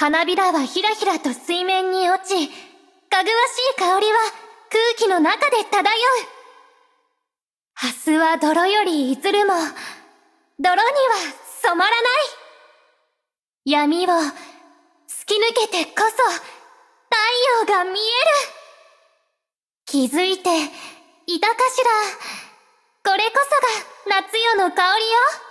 花びらはひらひらと水面に落ち、かぐわしい香りは空気の中で漂う。明日は泥よりいずるも、泥には染まらない。闇を突き抜けてこそ太陽が見える。気づいていたかしら。これこそが夏夜の香りよ。